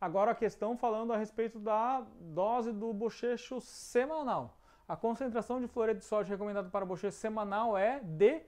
Agora a questão falando a respeito da dose do bochecho semanal. A concentração de floreto de sódio recomendada para bochecho semanal é de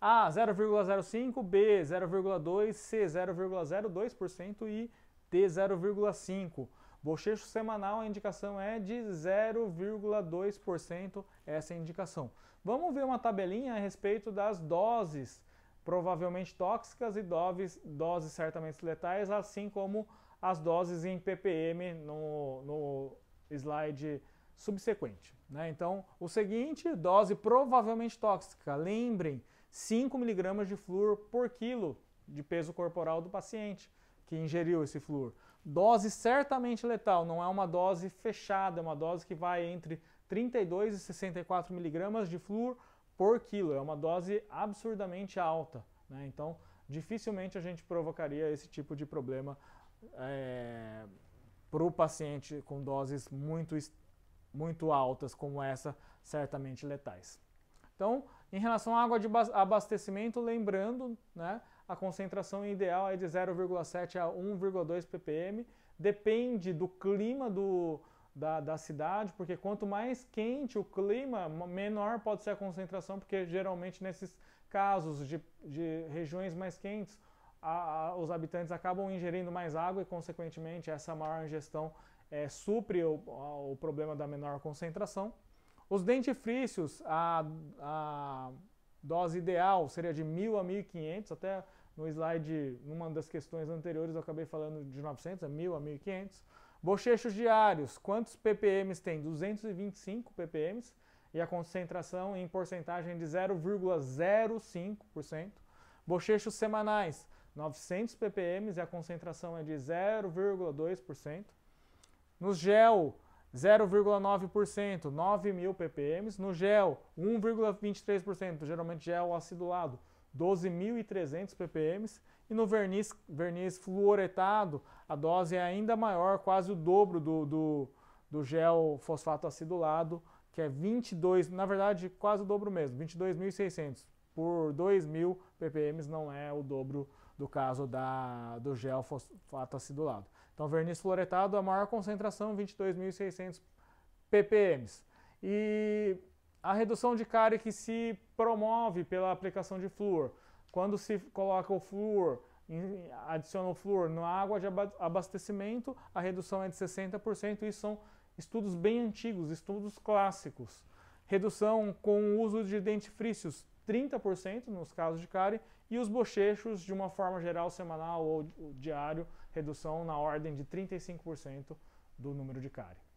A 0,05, B 0,2, C 0,02% e D 0,5. Bochecho semanal, a indicação é de 0,2%, essa é indicação. Vamos ver uma tabelinha a respeito das doses provavelmente tóxicas e doses, doses certamente letais, assim como as doses em ppm no, no slide subsequente. Né? Então, o seguinte, dose provavelmente tóxica. Lembrem, 5mg de flúor por quilo de peso corporal do paciente que ingeriu esse flúor. Dose certamente letal, não é uma dose fechada, é uma dose que vai entre 32 e 64 miligramas de flúor por quilo. É uma dose absurdamente alta. Né? Então, dificilmente a gente provocaria esse tipo de problema é, eh, para o paciente com doses muito, muito altas como essa, certamente letais. Então, em relação à água de abastecimento, lembrando, né, a concentração ideal é de 0,7 a 1,2 ppm, depende do clima do, da, da cidade, porque quanto mais quente o clima, menor pode ser a concentração, porque geralmente nesses casos de, de regiões mais quentes, a, a, os habitantes acabam ingerindo mais água e, consequentemente, essa maior ingestão é, supre o, o problema da menor concentração. Os dentifrícios, a, a dose ideal seria de 1.000 a 1.500, até no slide, numa das questões anteriores eu acabei falando de 900, é 1.000 a 1.500. Bochechos diários, quantos ppm tem? 225 ppm e a concentração em porcentagem de 0,05%. Bochechos semanais, 900 ppm e a concentração é de 0,2%. No gel, 0,9%, 9.000 ppm. No gel, 1,23%, geralmente gel acidulado, 12.300 ppm, e no verniz, verniz fluoretado a dose é ainda maior, quase o dobro do, do, do gel fosfato acidulado, que é 22, na verdade quase o dobro mesmo, 22.600 por 2.000 ppm não é o dobro do caso da, do gel fosfato acidulado. Então verniz fluoretado a maior concentração, 22.600 ppm. E a redução de cárie que se promove pela aplicação de flúor. Quando se coloca o flúor, adiciona o flúor na água de abastecimento, a redução é de 60%. Isso são estudos bem antigos, estudos clássicos. Redução com o uso de dentifrícios, 30% nos casos de cárie, e os bochechos, de uma forma geral, semanal ou diário, redução na ordem de 35% do número de cárie.